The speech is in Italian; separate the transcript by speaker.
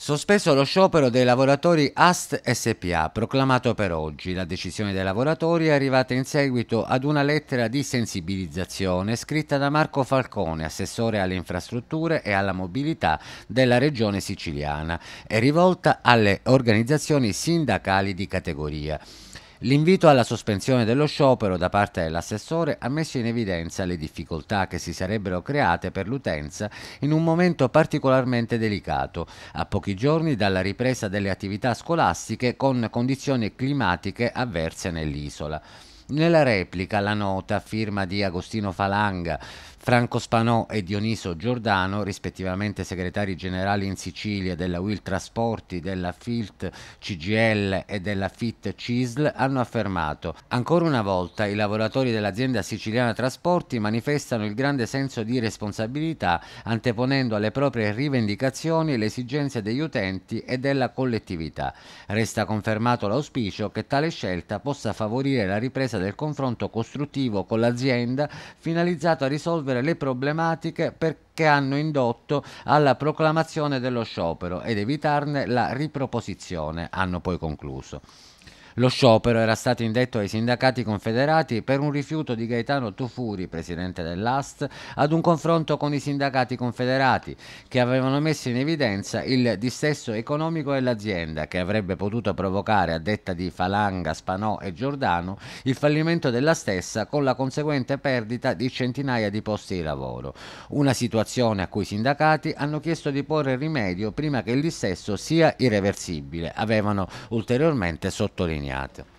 Speaker 1: Sospeso lo sciopero dei lavoratori AST SPA, proclamato per oggi. La decisione dei lavoratori è arrivata in seguito ad una lettera di sensibilizzazione scritta da Marco Falcone, assessore alle infrastrutture e alla mobilità della regione siciliana, e rivolta alle organizzazioni sindacali di categoria. L'invito alla sospensione dello sciopero da parte dell'assessore ha messo in evidenza le difficoltà che si sarebbero create per l'utenza in un momento particolarmente delicato, a pochi giorni dalla ripresa delle attività scolastiche con condizioni climatiche avverse nell'isola. Nella replica la nota, firma di Agostino Falanga, Franco Spanò e Dioniso Giordano, rispettivamente segretari generali in Sicilia della Will Trasporti, della FILT CGL e della FIT CISL, hanno affermato Ancora una volta i lavoratori dell'azienda siciliana Trasporti manifestano il grande senso di responsabilità anteponendo alle proprie rivendicazioni le esigenze degli utenti e della collettività. Resta confermato l'auspicio che tale scelta possa favorire la ripresa del confronto costruttivo con l'azienda finalizzato a risolvere risolvere le problematiche che hanno indotto alla proclamazione dello sciopero ed evitarne la riproposizione, hanno poi concluso. Lo sciopero era stato indetto ai sindacati confederati per un rifiuto di Gaetano Tufuri, presidente dell'AST, ad un confronto con i sindacati confederati che avevano messo in evidenza il dissesso economico dell'azienda che avrebbe potuto provocare, a detta di Falanga, Spanò e Giordano, il fallimento della stessa con la conseguente perdita di centinaia di posti di lavoro. Una situazione a cui i sindacati hanno chiesto di porre rimedio prima che il dissesso sia irreversibile, avevano ulteriormente sottolineato. premiata.